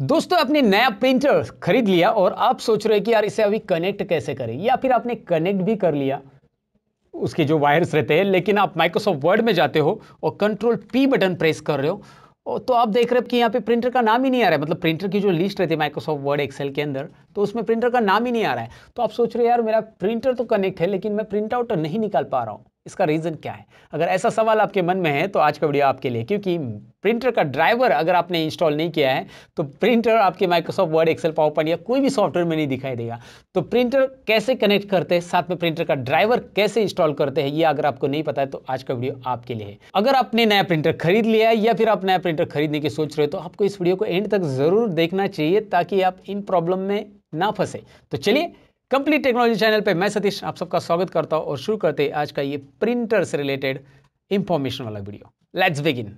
दोस्तों आपने नया प्रिंटर खरीद लिया और आप सोच रहे हो कि यार इसे अभी कनेक्ट कैसे करें या फिर आपने कनेक्ट भी कर लिया उसके जो वायर्स रहते हैं लेकिन आप माइक्रोसॉफ्ट वर्ड में जाते हो और कंट्रोल पी बटन प्रेस कर रहे हो तो आप देख रहे हो कि यहाँ पे प्रिंटर का नाम ही नहीं आ रहा है मतलब प्रिंटर की जो लिस्ट रहती है माइक्रोसॉफ्ट वर्ड एक्सेल के अंदर तो उसमें प्रिंटर का नाम ही नहीं आ रहा है तो आप सोच रहे हो यार मेरा प्रिंटर तो कनेक्ट है लेकिन मैं प्रिंट आउट नहीं निकाल पा रहा हूँ इसका रीज़न क्या है अगर ऐसा सवाल आपके मन में है तो आज का वीडियो आपके लिए क्योंकि प्रिंटर का ड्राइवर अगर आपने इंस्टॉल नहीं किया है तो प्रिंटर आपके Microsoft Word Excel PowerPoint या कोई भी सॉफ्टवेयर में नहीं दिखाई देगा तो प्रिंटर कैसे कनेक्ट करते हैं साथ में प्रिंटर का ड्राइवर कैसे इंस्टॉल करते हैं ये अगर आपको नहीं पता है तो आज का वीडियो आपके लिए अगर आपने नया प्रिंटर खरीद लिया या फिर आप नया प्रिंटर खरीदने की सोच रहे हो तो आपको इस वीडियो को एंड तक ज़रूर देखना चाहिए ताकि आप इन प्रॉब्लम में ना फंसे तो चलिए कंप्लीट टेक्नोलॉजी चैनल पे मैं सतीश आप सबका स्वागत करता हूं और शुरू करते आज का ये प्रिंटर से रिलेटेड इंफॉर्मेशन वाला वीडियो लेट्स बिगिन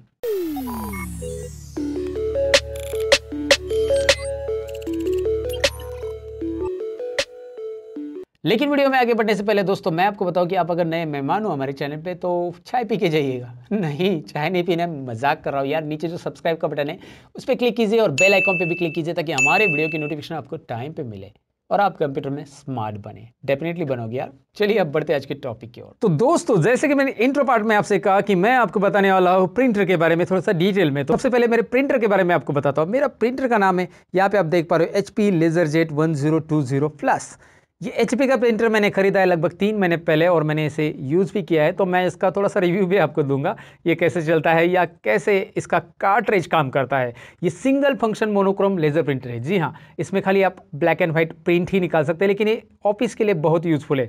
लेकिन वीडियो में आगे बढ़ने से पहले दोस्तों मैं आपको बताऊं कि आप अगर नए मेहमान हो हमारे चैनल पे तो चाय पी के जाइएगा नहीं चाय नहीं पीना मजाक कर रहा हूँ यार नीचे जो सब्सक्राइब का बटन है उस पर क्लिक कीजिए और बेल आइकॉन पे भी क्लिक कीजिए ताकि हमारे वीडियो की नोटिफिकेशन आपको टाइम पे मिले और आप कंप्यूटर में स्मार्ट बने डेफिनेटली बनोगे यार चलिए अब बढ़ते आज के टॉपिक की ओर तो दोस्तों जैसे कि मैंने इंट्रो पार्ट में आपसे कहा कि मैं आपको बताने वाला हूँ प्रिंटर के बारे में थोड़ा सा डिटेल में तो सबसे पहले मेरे प्रिंटर के बारे में आपको बताता हूँ मेरा प्रिंटर का नाम है यहाँ पे आप देख पा रहे हो H P LaserJet one zero two zero plus ये एच का प्रिंटर मैंने ख़रीदा है लगभग तीन महीने पहले और मैंने इसे यूज़ भी किया है तो मैं इसका थोड़ा सा रिव्यू भी आपको दूंगा ये कैसे चलता है या कैसे इसका कार्टरेज काम करता है ये single function monochrome laser printer है जी हाँ इसमें खाली आप ब्लैक एंड वाइट प्रिंट ही निकाल सकते हैं लेकिन ये ऑफिस के लिए बहुत यूज़फुल है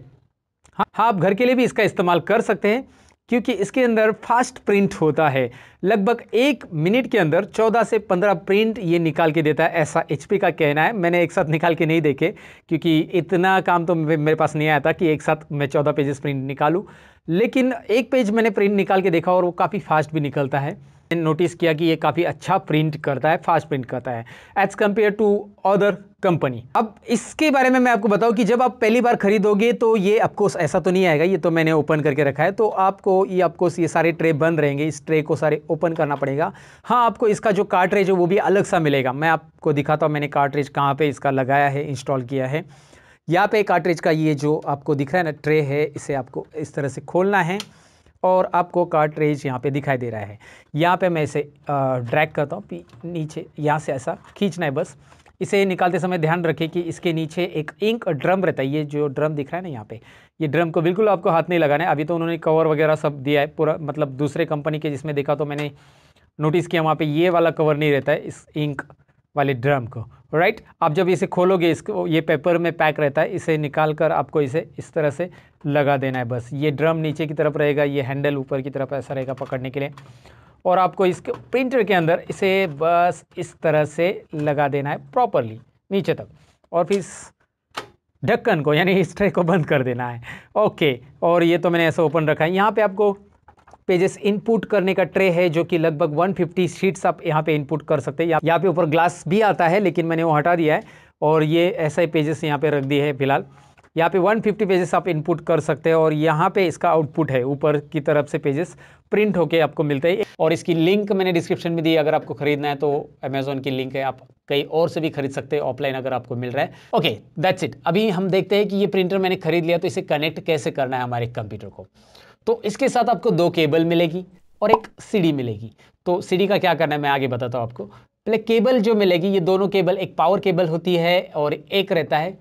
हाँ हाँ आप घर के लिए भी इसका इस्तेमाल कर सकते हैं क्योंकि इसके अंदर फास्ट प्रिंट होता है लगभग एक मिनट के अंदर 14 से 15 प्रिंट ये निकाल के देता है ऐसा एच का कहना है मैंने एक साथ निकाल के नहीं देखे क्योंकि इतना काम तो मेरे पास नहीं आया था कि एक साथ मैं 14 पेजेस प्रिंट निकालूँ लेकिन एक पेज मैंने प्रिंट निकाल के देखा और वो काफ़ी फास्ट भी निकलता है नोटिस किया कि ये काफ़ी अच्छा प्रिंट करता है फास्ट प्रिंट करता है as compare to other company अब इसके बारे में मैं आपको बताऊं कि जब आप पहली बार खरीदोगे तो ये अफकोर्स ऐसा तो नहीं आएगा ये तो मैंने ओपन करके रखा है तो आपको ये अफकोर्स ये सारे ट्रे बंद रहेंगे इस ट्रे को सारे ओपन करना पड़ेगा हाँ आपको इसका जो कार्टरेज है वो भी अलग सा मिलेगा मैं आपको दिखाता हूँ मैंने कार्टरेज कहाँ पर इसका लगाया है इंस्टॉल किया है यहाँ पे कार्टरेज का ये जो आपको दिख रहा है ना ट्रे है इसे आपको इस तरह से खोलना है और आपको कार्टरेज यहाँ पे दिखाई दे रहा है यहाँ पे मैं इसे ड्रैग करता हूँ नीचे यहाँ से ऐसा खींचना है बस इसे निकालते समय ध्यान रखें कि इसके नीचे एक इंक ड्रम रहता है ये जो ड्रम दिख रहा है ना यहाँ पे ये ड्रम को बिल्कुल आपको हाथ नहीं लगाना है अभी तो उन्होंने कवर वगैरह सब दिया है पूरा मतलब दूसरे कंपनी के जिसमें देखा तो मैंने नोटिस किया वहाँ पे ये वाला कवर नहीं रहता है इस इंक वाले ड्रम को राइट आप जब इसे खोलोगे इसको ये पेपर में पैक रहता है इसे निकाल कर आपको इसे इस तरह से लगा देना है बस ये ड्रम नीचे की तरफ रहेगा ये हैंडल ऊपर की तरफ ऐसा रहेगा पकड़ने के लिए और आपको इसके प्रिंटर के अंदर इसे बस इस तरह से लगा देना है प्रॉपरली नीचे तक और फिर ढक्कन को यानी इस ट्रे को बंद कर देना है ओके और ये तो मैंने ऐसा ओपन रखा है यहाँ पे आपको पेजेस इनपुट करने का ट्रे है जो कि लगभग 150 शीट्स आप यहाँ पे इनपुट कर सकते हैं यहाँ पे ऊपर ग्लास भी आता है लेकिन मैंने वो हटा दिया है और ये ऐसा ही पेजेस यहाँ पे रख दिए है फिलहाल यहाँ पे 150 पेजेस आप इनपुट कर सकते हैं और यहाँ पे इसका आउटपुट है ऊपर की तरफ से पेजेस प्रिंट होके आपको मिलते हैं और इसकी लिंक मैंने डिस्क्रिप्शन में दी अगर आपको खरीदना है तो अमेजोन की लिंक है आप कहीं और से भी खरीद सकते हैं ऑफलाइन अगर आपको मिल रहा है ओके दैट्स इट अभी हम देखते हैं कि ये प्रिंटर मैंने खरीद लिया तो इसे कनेक्ट कैसे करना है हमारे कंप्यूटर को तो इसके साथ आपको दो केबल मिलेगी और एक सीडी मिलेगी तो सीडी का क्या करना है मैं आगे बताता हूँ आपको पहले केबल जो मिलेगी ये दोनों केबल एक पावर केबल होती है और एक रहता है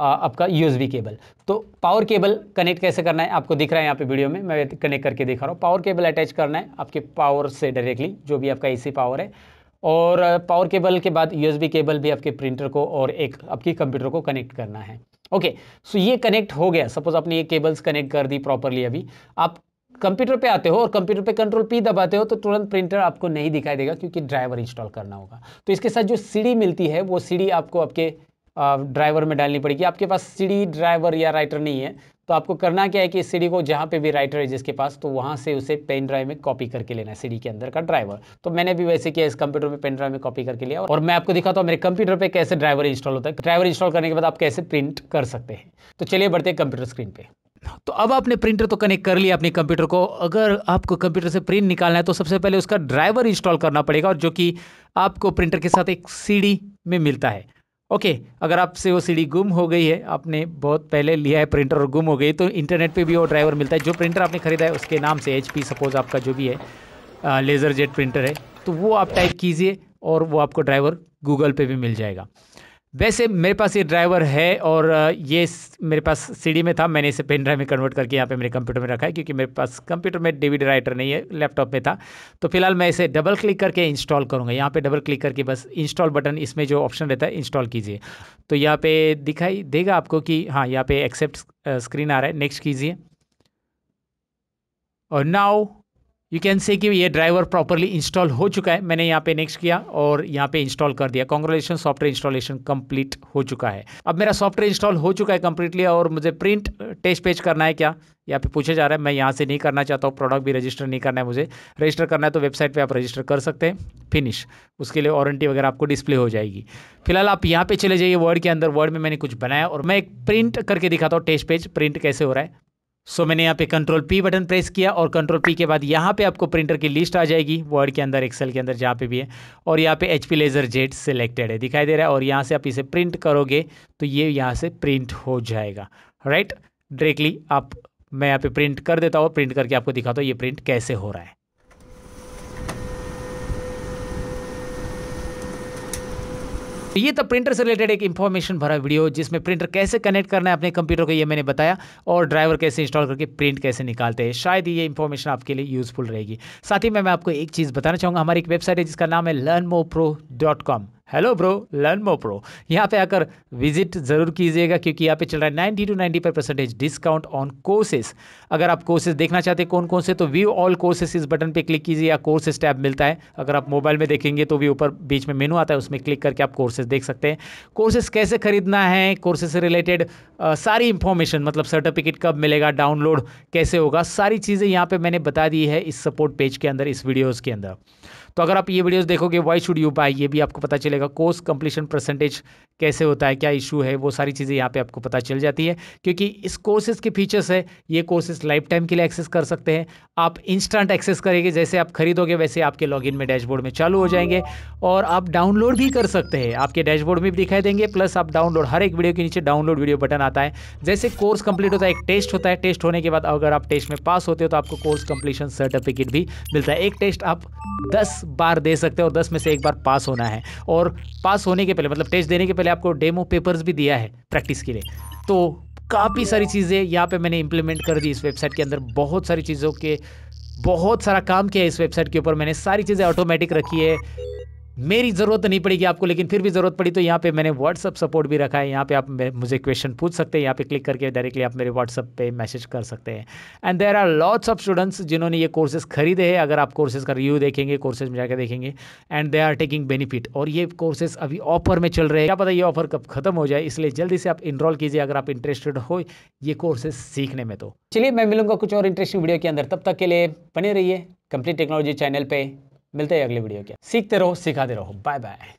आपका यूएसबी केबल तो पावर केबल कनेक्ट कैसे करना है आपको दिख रहा है यहाँ पे वीडियो में मैं कनेक्ट करके दिखा रहा हूँ पावर केबल अटैच करना है आपके पावर से डायरेक्टली जो भी आपका एसी पावर है और पावर केबल के बाद यूएसबी केबल भी आपके प्रिंटर को और एक आपकी कंप्यूटर को कनेक्ट करना है ओके सो ये कनेक्ट हो गया सपोज आपने ये केबल्स कनेक्ट कर दी प्रॉपरली अभी आप कंप्यूटर पे आते हो और कंप्यूटर पे कंट्रोल पी दबाते हो तो तुरंत प्रिंटर आपको नहीं दिखाई देगा क्योंकि ड्राइवर इंस्टॉल करना होगा तो इसके साथ जो सीडी मिलती है वो सीडी आपको आपके ड्राइवर में डालनी पड़ेगी आपके पास सीढ़ी ड्राइवर या राइटर नहीं है तो आपको करना क्या है कि सीडी सीढ़ी को जहाँ पे भी राइटर है जिसके पास तो वहाँ से उसे पेन ड्राइव में कॉपी करके लेना है सीढ़ी के अंदर का ड्राइवर तो मैंने भी वैसे किया इस कंप्यूटर में पेन ड्राइव में कॉपी करके लिया और मैं आपको दिखाता हूँ मेरे कंप्यूटर पर कैसे ड्राइवर इंस्टॉल होता है ड्राइवर इंस्टॉल करने के बाद आप कैसे प्रिंट कर सकते हैं तो चलिए बढ़ते हैं कंप्यूटर स्क्रीन पर तो अब आपने प्रिंटर तो कनेक्ट कर लिया अपने कंप्यूटर को अगर आपको कंप्यूटर से प्रिंट निकालना है तो सबसे पहले उसका ड्राइवर इंस्टॉल करना पड़ेगा और जो कि आपको प्रिंटर के साथ एक सीडी में मिलता है ओके okay, अगर आपसे वो सीडी गुम हो गई है आपने बहुत पहले लिया है प्रिंटर और गुम हो गई तो इंटरनेट पे भी वो ड्राइवर मिलता है जो प्रिंटर आपने ख़रीदा है उसके नाम से एच सपोज़ आपका जो भी है लेज़र जेट प्रिंटर है तो वो आप टाइप कीजिए और वो आपको ड्राइवर गूगल पे भी मिल जाएगा वैसे मेरे पास ये ड्राइवर है और ये मेरे पास सीडी में था मैंने इसे पेन ड्राइव में कन्वर्ट करके यहाँ पे मेरे कंप्यूटर में रखा है क्योंकि मेरे पास कंप्यूटर में डेविड राइटर नहीं है लैपटॉप में था तो फिलहाल मैं इसे डबल क्लिक करके इंस्टॉल करूँगा यहाँ पे डबल क्लिक करके बस इंस्टॉल बटन इसमें जो ऑप्शन रहता है इंस्टॉल कीजिए तो यहाँ पर दिखाई देगा आपको कि हाँ यहाँ पर एक्सेप्ट स्क्रीन आ रहा है नेक्स्ट कीजिए और नाउ यू कैन से कि ये ड्राइवर प्रॉपरली इंस्टॉल हो चुका है मैंने यहाँ पे नेक्स्ट किया और यहाँ पे इंस्टॉल कर दिया कॉन्ग्रेचुलेशन सॉफ्टवेयर इंस्टॉलेशन कंप्लीट हो चुका है अब मेरा सॉफ्टवेयर इंस्टॉल हो चुका है कंप्लीटली और मुझे प्रिंट टेस्ट पेज करना है क्या यहाँ पे पूछा जा रहा है मैं यहाँ से नहीं करना चाहता हूँ प्रोडक्ट भी रजिस्टर नहीं करना है मुझे रजिस्टर करना है तो वेबसाइट पे आप रजिस्टर कर सकते हैं फिनिश उसके लिए वारंटी वगैरह आपको डिस्प्ले हो जाएगी फिलहाल आप यहाँ पे चले जाइए वर्ड के अंदर वर्ड में मैंने कुछ बनाया और मैं एक प्रिंट करके दिखाता हूँ टेस्ट पेज प्रिंट कैसे हो रहा है सो so, मैंने यहाँ पे कंट्रोल पी बटन प्रेस किया और कंट्रोल पी के बाद यहाँ पे आपको प्रिंटर की लिस्ट आ जाएगी वर्ड के अंदर एक्सेल के अंदर जहाँ पे भी है और यहाँ पे H P LaserJet selected है दिखाई दे रहा है और यहाँ से आप इसे प्रिंट करोगे तो ये यहाँ से प्रिंट हो जाएगा राइट डायरेक्टली आप मैं यहाँ पे प्रिंट कर देता हूँ प्रिंट करके आपको दिखाता हूँ ये प्रिंट कैसे हो रहा है तो ये तो प्रिंटर से रिलेटेड एक इंफॉर्मेशन भरा वीडियो जिसमें प्रिंटर कैसे कनेक्ट करना है अपने कंप्यूटर को ये मैंने बताया और ड्राइवर कैसे इंस्टॉल करके प्रिंट कैसे निकालते हैं शायद ये इंफॉर्मेशन आपके लिए यूजफुल रहेगी साथ ही मैं आपको एक चीज़ बताना चाहूँगा हमारी एक वेबसाइट है जिसका नाम है learn pro dot com hello bro learn more pro यहाँ पे आकर विजिट ज़रूर कीजिएगा क्योंकि यहाँ पे चल रहा है 90 टू 95 परसेंटेज डिस्काउंट ऑन कोर्सेस अगर आप कोर्सेज देखना चाहते हैं कौन कौन से तो व्यू ऑल कोर्सेस इस बटन पे क्लिक कीजिए या कोर्सेस टैब मिलता है अगर आप मोबाइल में देखेंगे तो भी ऊपर बीच में मेनू आता है उसमें क्लिक करके आप कोर्सेज देख सकते हैं कोर्सेज कैसे खरीदना है कोर्सेज से रिलेटेड सारी इंफॉर्मेशन मतलब सर्टिफिकेट कब मिलेगा डाउनलोड कैसे होगा सारी चीज़ें यहाँ पर मैंने बता दी है इस सपोर्ट पेज के अंदर इस वीडियोज़ के अंदर तो अगर आप ये वीडियोस देखोगे वाई शुड यू बाय ये भी आपको पता चलेगा कोर्स कंप्लीशन परसेंटेज कैसे होता है क्या इशू है वो सारी चीज़ें यहाँ पे आपको पता चल जाती है क्योंकि इस कोर्सेज के फीचर्स है ये कोर्सेज लाइफ टाइम के लिए एक्सेस कर सकते हैं आप इंस्टेंट एक्सेस करेंगे जैसे आप खरीदोगे वैसे आपके लॉगिन में डैशबोर्ड में चालू हो जाएंगे और आप डाउनलोड भी कर सकते हैं आपके डैशबोर्ड में भी दिखाई देंगे प्लस आप डाउनलोड हर एक वीडियो के नीचे डाउनलोड वीडियो बटन आता है जैसे कोर्स कंप्लीट होता है एक टेस्ट होता है टेस्ट होने के बाद अगर आप टेस्ट में पास होते हो तो आपको कोर्स कंप्लीशन सर्टिफिकेट भी मिलता है एक टेस्ट आप दस बार दे सकते हैं और दस में से एक बार पास होना है और पास होने के पहले मतलब टेस्ट देने के पहले पहले आपको डेमो पेपर्स भी दिया है प्रैक्टिस के लिए तो काफ़ी सारी चीज़ें यहाँ पे मैंने इम्प्लीमेंट कर दी इस वेबसाइट के अंदर बहुत सारी चीज़ों के बहुत सारा काम किया इस वेबसाइट के ऊपर मैंने सारी चीज़ें ऑटोमेटिक रखी है मेरी ज़रूरत नहीं पड़ेगी आपको लेकिन फिर भी ज़रूरत पड़ी तो यहाँ पे मैंने व्हाट्सअप सपोर्ट भी रखा है यहाँ पे आप मुझे क्वेश्चन पूछ सकते हैं यहाँ पे क्लिक करके डायरेक्टली आप मेरे व्हाट्सअप पे मैसेज कर सकते हैं and there are lots of students जिन्होंने ये कोर्सेज खरीदे हैं अगर आप कोर्सेज का रिव्यू देखेंगे कोर्सेज में जाकर देखेंगे and they are taking benefit और ये कोर्सेज अभी ऑफर में चल रहे हैं क्या पता ये ऑफर कब खत्म हो जाए इसलिए जल्दी से आप इनरोल कीजिए अगर आप इंटरेस्टेड हो ये कोर्सेज सीखने में तो चलिए मैं मिलूंगा कुछ और इंटरेस्टिंग वीडियो के अंदर तब तक के लिए बने रहिए कंप्लीट टेक्नोलॉजी चैनल पर मिलते हैं अगले वीडियो के सीखते रहो सिखाते रहो बाय बाय